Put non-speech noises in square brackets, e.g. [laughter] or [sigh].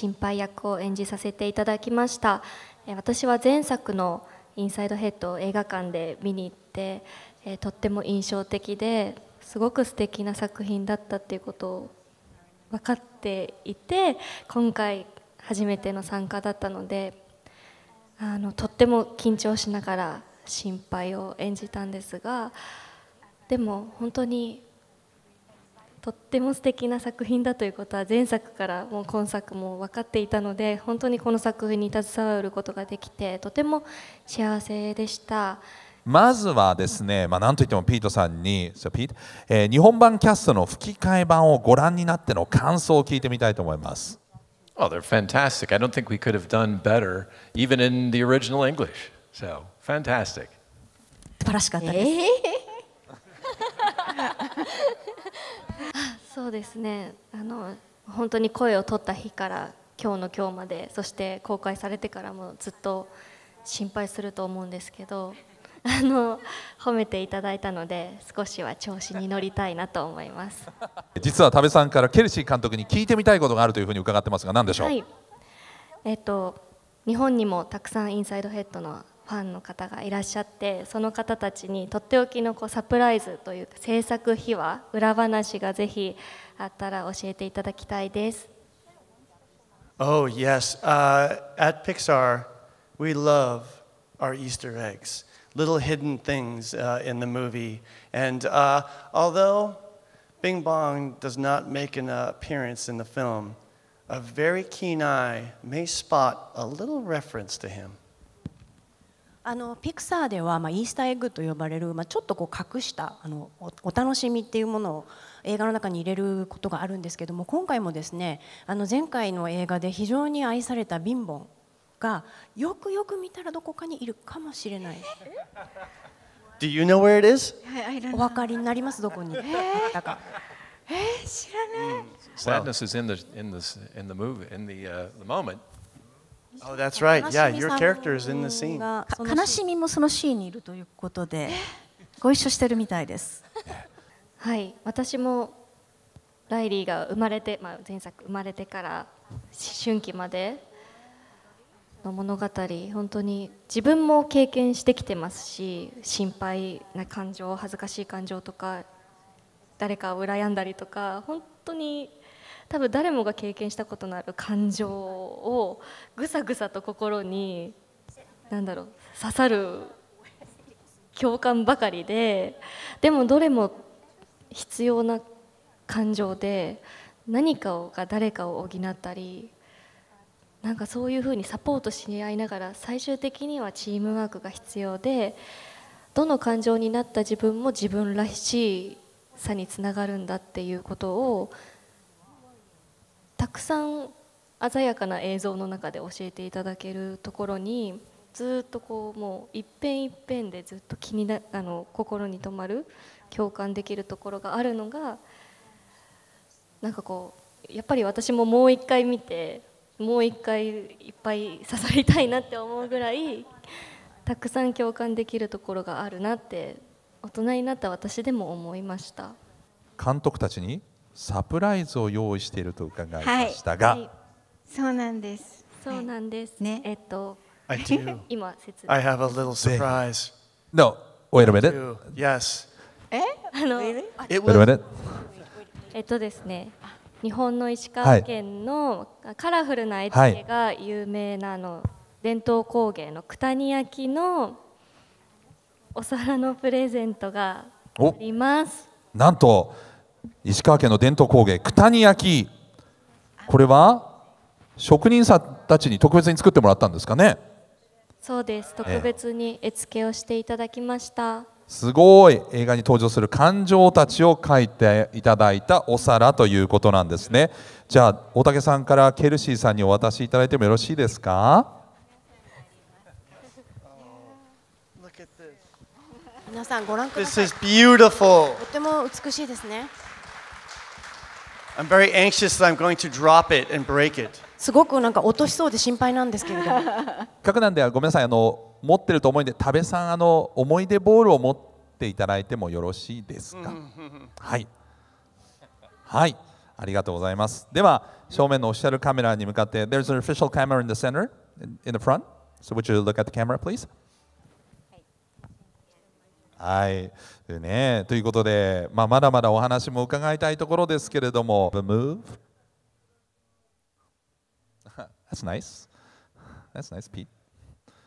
心配役を演じさせていただきました私は前作の「インサイドヘッド」を映画館で見に行ってとっても印象的ですごく素敵な作品だったっていうことを分かっていて今回初めての参加だったのであのとっても緊張しながら心配を演じたんですがでも本当にとっても素敵な作品だということは前作からもう今作も分かっていたので本当にこの作品に携わることができてとても幸せでした。まずはですね、まあ、なんといってもピートさんに、えー、日本版キャストの吹き替え版をご覧になっての感想を聞いてみたいと思います。Oh, they're fantastic. I don't think we could have done better, even in the original English. So, fantastic. 素晴らしかったです。えーそうですねあの本当に声を取った日から今日の今日までそして公開されてからもずっと心配すると思うんですけど [laughs] あの褒めていただいたので少しは調子に乗りたいなと思います [laughs] 実は多部さんからケルシー監督に聞いてみたいことがあるというふうに伺ってますが何でしょう、はい、えっと日本にもたくさんインサイドヘッドのファンの方がいらっしゃってその方たちにとっておきのこうサプライズというか制作秘話裏話がぜひあったら教えていただきたいです。Oh, yes.、Uh, at Pixar, we love our Easter eggs, little hidden things、uh, in the movie. And、uh, although Bing Bong does not make an appearance in the film, a very keen eye may spot a little reference to him. あのピクサーでは、まあ、イースターエッグと呼ばれる、まあ、ちょっとこう隠したあのお楽しみっていうものを映画の中に入れることがあるんですけども今回もですねあの前回の映画で非常に愛されたビンボンがよくよく見たらどこかにいるかもしれない。Do you know where it is? お分かりになりますどこに。ええー、知らない。Sadness is in the in the in the move in the、uh, the moment. Oh, that's right. Yeah, your character is in the scene. 悲しみもそのシーンにいるということで、ご一緒してるみたいです。はい、私もライリーが生まれて、まあ、前作生まれてから思春期までの物語本当に自分も経験してきてますし心配な感情恥ずかしい感情とか誰かを羨んだりとか本当に多分誰もが経験したことのある感情をぐさぐさと心に何だろう刺さる共感ばかりででもどれも必要な感情で何かをが誰かを補ったりなんかそういうふうにサポートし合いながら最終的にはチームワークが必要でどの感情になった自分も自分らしさにつながるんだっていうことをたくさん鮮やかな映像の中で教えていただけるところにずっとこうもう一遍一遍でずっと気になあの心に留まる共感できるところがあるのがなんかこうやっぱり私ももう一回見てもう一回いっぱい刺さりたいなって思うぐらいたくさん共感できるところがあるなって大人になった私でも思いました監督たちにサプライズを用意していると伺いましたが、はいはい、そうなんです。そうなんです。ね、えっと、I do. [laughs] 今説明。I have a little surprise. No, wait a minute. Yes. え、あの、wait a minute. えっとですね。日本の石川県のカラフルな絵付けが有名なの、伝統工芸の九谷焼のお皿のプレゼントがあります。なんと石川県の伝統工芸九谷焼き、これは職人さんたちに特別に作ってもらったんですかねそうです特別に絵付けをしていただきました、すごい映画に登場する感情たちを描いていただいたお皿ということなんですねじゃあ大竹さんからケルシーさんにお渡しいただいてもよろしいですか皆さんご覧くださいとても美しいですね I'm very anxious that I'm going to drop it and break it. すごくなんか落としそうで心配なんですけれども。かくなんでごめんなさいあの持ってると思うんで多部さんあの思い出ボールを持っていただいてもよろしいですか。はいはいありがとうございます。では正面のオフィシャルカメラに向かって There's an official camera in the center in the front. So would you look at the camera please? はいね、ということで、まあ、まだまだお話も伺いたいところですけれども、The move? [laughs] That's nice. That's nice, Pete.